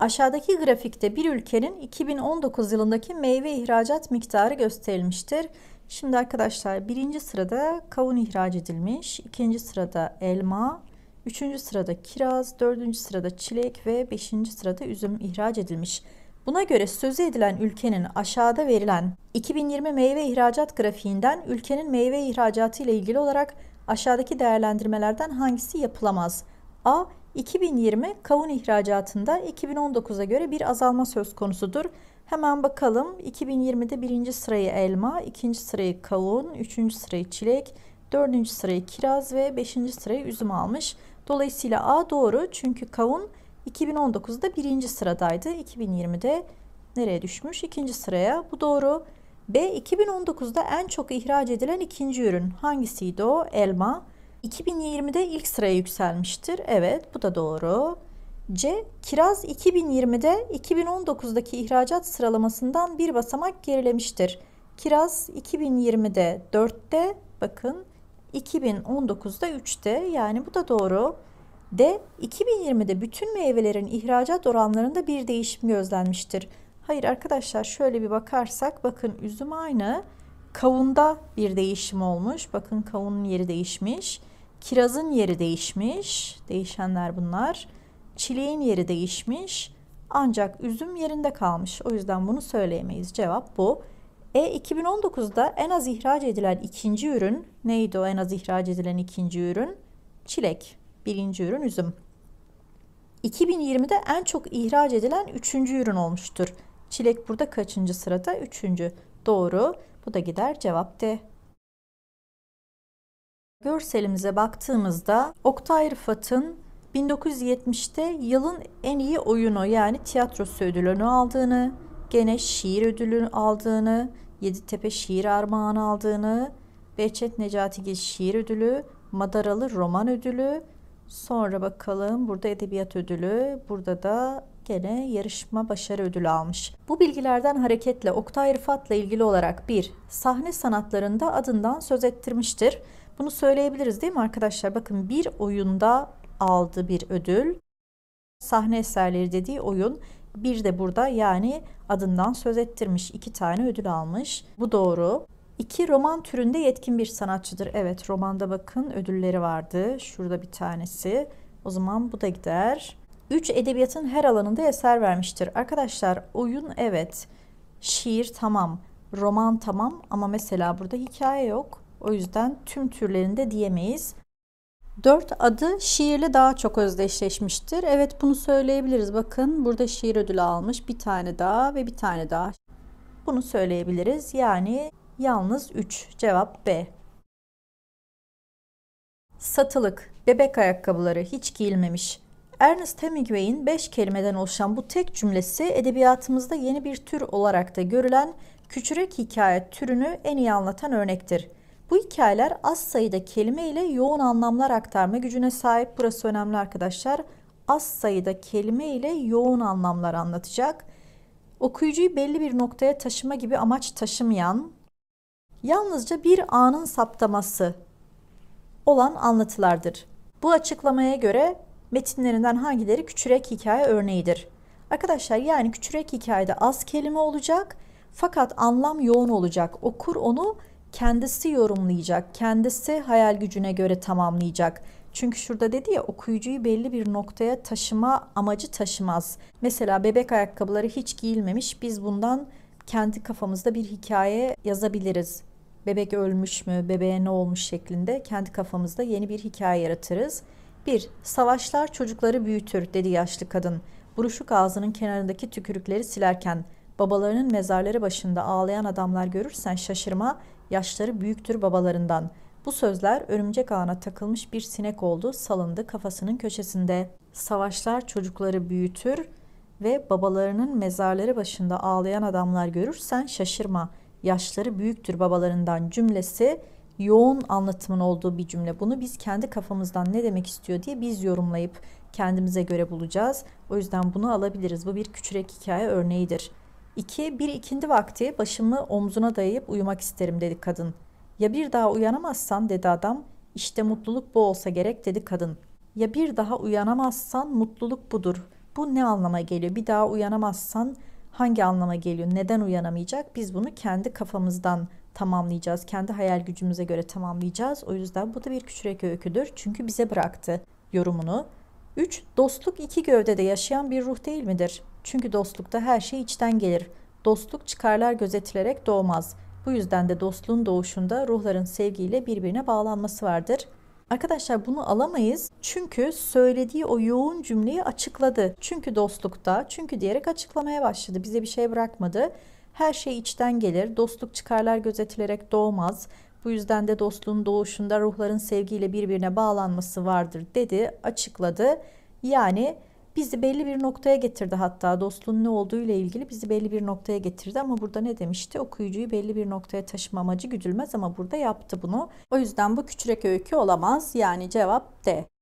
Aşağıdaki grafikte bir ülkenin 2019 yılındaki meyve ihracat miktarı gösterilmiştir. Şimdi arkadaşlar birinci sırada kavun ihraç edilmiş, ikinci sırada elma, üçüncü sırada kiraz, dördüncü sırada çilek ve beşinci sırada üzüm ihraç edilmiş. Buna göre sözü edilen ülkenin aşağıda verilen 2020 meyve ihracat grafiğinden ülkenin meyve ihracatı ile ilgili olarak aşağıdaki değerlendirmelerden hangisi yapılamaz? A. 2020 kavun ihracatında 2019'a göre bir azalma söz konusudur. Hemen bakalım 2020'de birinci sırayı elma, ikinci sırayı kavun, üçüncü sırayı çilek, dördüncü sırayı kiraz ve beşinci sırayı üzüm almış. Dolayısıyla A doğru çünkü kavun 2019'da birinci sıradaydı. 2020'de nereye düşmüş? İkinci sıraya. Bu doğru. B 2019'da en çok ihraç edilen ikinci ürün. Hangisiydi o? Elma. 2020'de ilk sıraya yükselmiştir. Evet bu da doğru. C. Kiraz 2020'de 2019'daki ihracat sıralamasından bir basamak gerilemiştir. Kiraz 2020'de 4'te bakın 2019'da 3'te yani bu da doğru. D. 2020'de bütün meyvelerin ihracat oranlarında bir değişim gözlenmiştir. Hayır arkadaşlar şöyle bir bakarsak bakın üzüm aynı. Kavunda bir değişim olmuş. Bakın kavunun yeri değişmiş. Kirazın yeri değişmiş. Değişenler bunlar. Çileğin yeri değişmiş. Ancak üzüm yerinde kalmış. O yüzden bunu söyleyemeyiz. Cevap bu. E 2019'da en az ihraç edilen ikinci ürün neydi o en az ihraç edilen ikinci ürün? Çilek. Birinci ürün üzüm. 2020'de en çok ihraç edilen üçüncü ürün olmuştur. Çilek burada kaçıncı sırada? Üçüncü. Doğru. Bu da gider cevap D. Görselimize baktığımızda Oktay Rıfat'ın 1970'te yılın en iyi oyunu yani tiyatrosu ödülünü aldığını, gene şiir ödülünü aldığını, Yeditepe Şiir Armağanı aldığını, Behçet Necatigil Şiir Ödülü, Madaralı Roman Ödülü, sonra bakalım burada Edebiyat Ödülü, burada da gene yarışma başarı ödülü almış. Bu bilgilerden hareketle Oktay Rıfat'la ilgili olarak bir Sahne sanatlarında adından söz ettirmiştir. Bunu söyleyebiliriz değil mi arkadaşlar? Bakın bir oyunda aldı bir ödül. Sahne eserleri dediği oyun bir de burada yani adından söz ettirmiş. iki tane ödül almış. Bu doğru. İki roman türünde yetkin bir sanatçıdır. Evet romanda bakın ödülleri vardı. Şurada bir tanesi. O zaman bu da gider. Üç edebiyatın her alanında eser vermiştir. Arkadaşlar oyun evet. Şiir tamam. Roman tamam ama mesela burada hikaye yok. O yüzden tüm türlerinde diyemeyiz. Dört adı şiirle daha çok özdeşleşmiştir. Evet bunu söyleyebiliriz. Bakın burada şiir ödülü almış. Bir tane daha ve bir tane daha. Bunu söyleyebiliriz. Yani yalnız 3. Cevap B. Satılık, bebek ayakkabıları hiç giyilmemiş. Ernest Hemingway'in 5 kelimeden oluşan bu tek cümlesi edebiyatımızda yeni bir tür olarak da görülen küçürek hikaye türünü en iyi anlatan örnektir. Bu hikayeler az sayıda kelime ile yoğun anlamlar aktarma gücüne sahip. Burası önemli arkadaşlar. Az sayıda kelime ile yoğun anlamlar anlatacak. Okuyucuyu belli bir noktaya taşıma gibi amaç taşımayan, yalnızca bir anın saptaması olan anlatılardır. Bu açıklamaya göre metinlerinden hangileri küçürek hikaye örneğidir? Arkadaşlar yani küçürek hikayede az kelime olacak fakat anlam yoğun olacak. Okur onu kendisi yorumlayacak, kendisi hayal gücüne göre tamamlayacak. Çünkü şurada dedi ya okuyucuyu belli bir noktaya taşıma amacı taşımaz. Mesela bebek ayakkabıları hiç giyilmemiş. Biz bundan kendi kafamızda bir hikaye yazabiliriz. Bebek ölmüş mü, bebeğe ne olmuş şeklinde kendi kafamızda yeni bir hikaye yaratırız. 1. Savaşlar çocukları büyütür dedi yaşlı kadın. Buruşuk ağzının kenarındaki tükürükleri silerken babalarının mezarları başında ağlayan adamlar görürsen şaşırma Yaşları büyüktür babalarından. Bu sözler örümcek ağına takılmış bir sinek oldu, salındı kafasının köşesinde. Savaşlar çocukları büyütür ve babalarının mezarları başında ağlayan adamlar görürsen şaşırma. Yaşları büyüktür babalarından cümlesi yoğun anlatımın olduğu bir cümle. Bunu biz kendi kafamızdan ne demek istiyor diye biz yorumlayıp kendimize göre bulacağız. O yüzden bunu alabiliriz. Bu bir küçürek hikaye örneğidir. İki, bir ikindi vakti başımı omzuna dayayıp uyumak isterim dedi kadın. Ya bir daha uyanamazsan dedi adam. İşte mutluluk bu olsa gerek dedi kadın. Ya bir daha uyanamazsan mutluluk budur. Bu ne anlama geliyor? Bir daha uyanamazsan hangi anlama geliyor? Neden uyanamayacak? Biz bunu kendi kafamızdan tamamlayacağız. Kendi hayal gücümüze göre tamamlayacağız. O yüzden bu da bir küçürek öyküdür. Çünkü bize bıraktı yorumunu. 3. Dostluk iki gövdede yaşayan bir ruh değil midir? Çünkü dostlukta her şey içten gelir. Dostluk çıkarlar gözetilerek doğmaz. Bu yüzden de dostluğun doğuşunda ruhların sevgiyle birbirine bağlanması vardır.'' Arkadaşlar bunu alamayız çünkü söylediği o yoğun cümleyi açıkladı. Çünkü dostlukta, çünkü diyerek açıklamaya başladı. Bize bir şey bırakmadı. Her şey içten gelir, dostluk çıkarlar gözetilerek doğmaz. Bu yüzden de dostluğun doğuşunda ruhların sevgiyle birbirine bağlanması vardır dedi, açıkladı. Yani bizi belli bir noktaya getirdi hatta dostluğun ne olduğu ile ilgili bizi belli bir noktaya getirdi ama burada ne demişti? Okuyucuyu belli bir noktaya taşıma amacı güdülmez ama burada yaptı bunu. O yüzden bu küçürek öykü olamaz. Yani cevap D.